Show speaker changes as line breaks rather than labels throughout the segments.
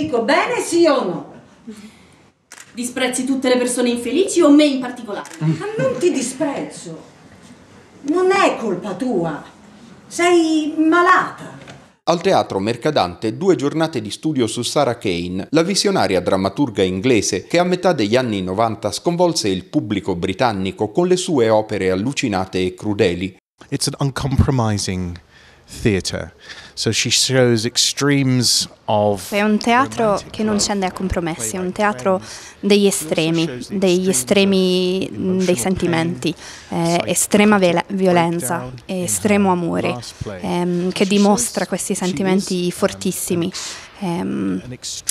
Dico bene sì o no? Disprezzi tutte le persone
infelici o me in particolare? Ma non ti disprezzo. Non è colpa tua. Sei malata.
Al teatro Mercadante due giornate di studio su Sarah Kane, la visionaria drammaturga inglese che a metà degli anni 90 sconvolse il pubblico britannico con le sue opere allucinate e crudeli. It's an
uncompromising theatre. So she shows extremes of
è un teatro che non scende a compromessi, è un teatro degli estremi, degli estremi dei sentimenti, eh, estrema violenza, estremo amore, ehm, che dimostra questi sentimenti fortissimi. Ehm,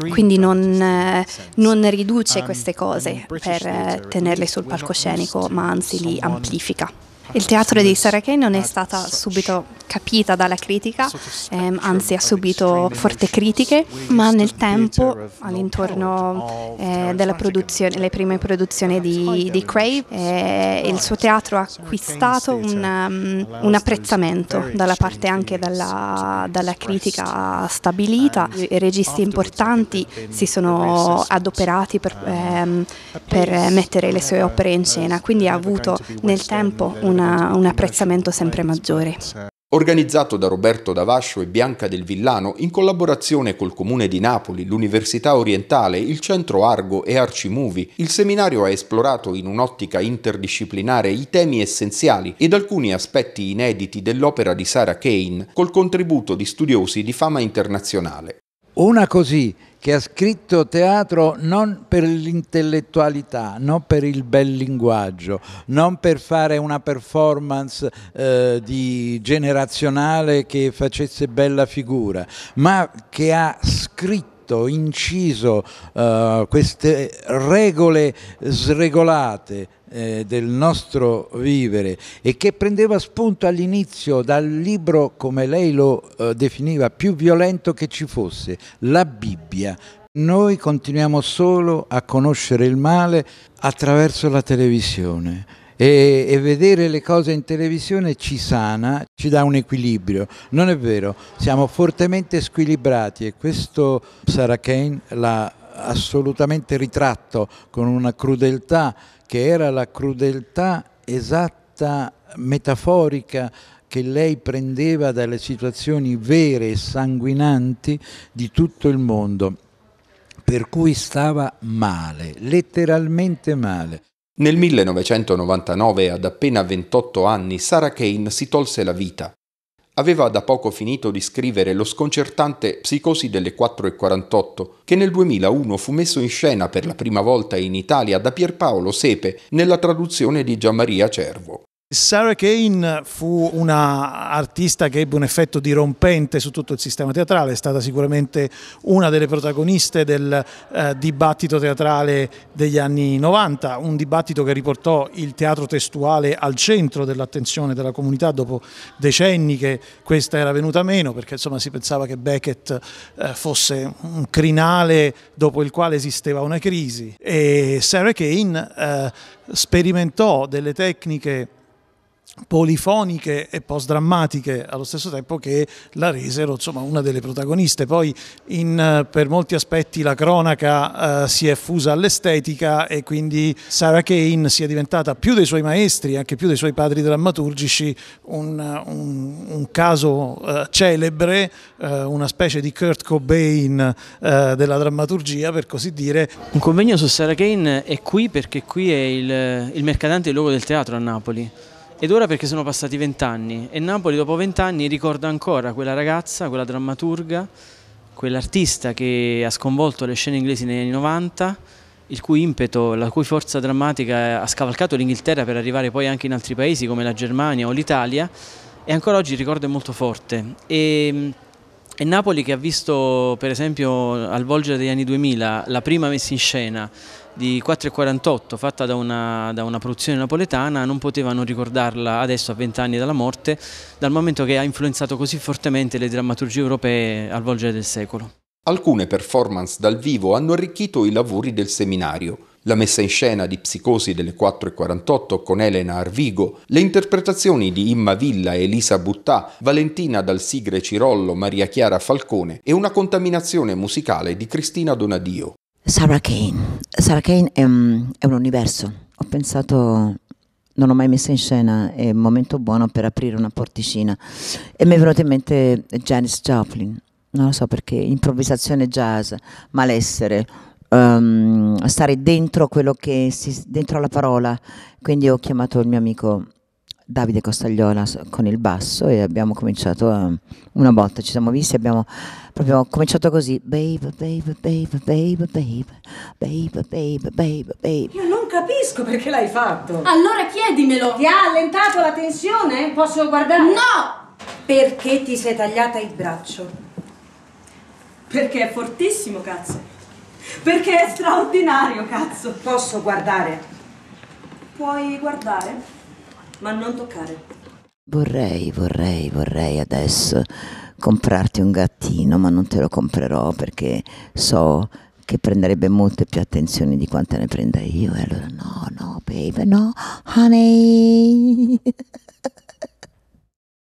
quindi non, eh, non, riduce um, queste cose per eh, tenerle sul palcoscenico, ma anzi li amplifica. Il teatro di Sarakei non è stata subito capita dalla critica, ehm, anzi ha subito forti critiche, ma nel tempo, all'intorno eh, delle prime produzioni di, di Crave, eh, il suo teatro ha acquistato un, um, un apprezzamento dalla parte anche dalla, dalla, critica stabilita. I registi importanti si sono adoperati per, ehm, per mettere le sue opere in scena, quindi ha avuto nel tempo un una, un apprezzamento sempre maggiore.
Organizzato da Roberto Davascio e Bianca del Villano in collaborazione col Comune di Napoli, l'Università Orientale, il Centro Argo e Arcimuvi, il seminario ha esplorato in un'ottica interdisciplinare i temi essenziali ed alcuni aspetti inediti dell'opera di Sarah Kane col contributo di studiosi di fama internazionale.
Una così, che ha scritto teatro non per l'intellettualità, non per il bel linguaggio, non per fare una performance eh, di generazionale che facesse bella figura, ma che ha scritto scritto, inciso eh, queste regole sregolate eh, del nostro vivere e che prendeva spunto all'inizio dal libro, come lei lo eh, definiva, più violento che ci fosse, la Bibbia. Noi continuiamo solo a conoscere il male attraverso la televisione e, e, vedere le cose in televisione ci sana, ci dà un equilibrio. Non è vero, siamo fortemente squilibrati e questo Sarah Kane l'ha assolutamente ritratto con una crudeltà che era la crudeltà esatta, metaforica che lei prendeva dalle situazioni vere e sanguinanti di tutto il mondo, per cui stava male, letteralmente male.
Nel 1999, ad appena 28 anni, Sarah Kane si tolse la vita. Aveva da poco finito di scrivere lo sconcertante Psicosi delle 4.48, che nel 2001 fu messo in scena per la prima volta in Italia da Pierpaolo Sepe nella traduzione di Gianmaria Cervo.
Sarah Kane fu una artista che ebbe un effetto dirompente su tutto il sistema teatrale, è stata sicuramente una delle protagoniste del eh, dibattito teatrale degli anni 90, un dibattito che riportò il teatro testuale al centro dell'attenzione della comunità dopo decenni che questa era venuta meno, perché insomma si pensava che Beckett eh, fosse un crinale dopo il quale esisteva una crisi e Sarah Kane eh, sperimentò delle tecniche polifoniche e post-drammatiche allo stesso tempo che la resero insomma, una delle protagoniste. Poi in, eh, per molti aspetti la cronaca eh, si è fusa all'estetica e quindi Sarah Kane si è diventata più dei suoi maestri, anche più dei suoi padri drammaturgici, un, un, un caso eh, celebre, eh, una specie di Kurt Cobain eh, della drammaturgia per così dire. Un convegno su Sarah Kane è qui perché qui
è il, il mercatante il luogo del teatro a Napoli. Ed ora perché sono passati vent'anni e Napoli dopo vent'anni ricorda ancora quella ragazza, quella drammaturga, quell'artista che ha sconvolto le scene inglesi negli anni 90, il cui impeto, la cui forza drammatica ha scavalcato l'Inghilterra per arrivare poi anche in altri paesi come la Germania o l'Italia e ancora oggi il ricordo è molto forte. E, e Napoli che ha visto per esempio al volgere degli anni 2000 la prima messa in scena di 4,48 fatta da una, da una, produzione napoletana non potevano ricordarla adesso a 20 anni dalla morte dal momento che ha influenzato così fortemente le drammaturgie europee al volgere del secolo.
Alcune performance dal vivo hanno arricchito i lavori del seminario. La messa in scena di Psicosi delle 4.48 con Elena Arvigo, le interpretazioni di Imma Villa, Elisa Buttà, Valentina Dal Sigre Cirollo, Maria Chiara Falcone e una contaminazione musicale di Cristina Donadio.
Sarah Kane. Sarah Kane è un, è un, universo. Ho pensato, non l'ho mai messa in scena, è un momento buono per aprire una porticina. E mi è venuta in mente Janice Joplin, non lo so perché, improvvisazione jazz, malessere, um, stare dentro quello che si, dentro la parola. Quindi ho chiamato il mio amico Davide Costagliola con il basso e abbiamo cominciato ehm, una botta, ci siamo visti, abbiamo proprio cominciato così, babe, babe, babe, babe, babe, babe, babe, babe, babe.
Io non capisco perché l'hai fatto. Allora chiedimelo. Ti ha allentato la tensione? Posso guardare? No! Perché ti sei tagliata il braccio? Perché è fortissimo, cazzo. Perché è straordinario, cazzo. Posso guardare?
Puoi guardare? ma non toccare. Vorrei, vorrei, vorrei adesso comprarti un gattino, ma non te lo comprerò perché so che prenderebbe molte più attenzioni di quante ne prenda io. E allora no, no, baby, no, honey.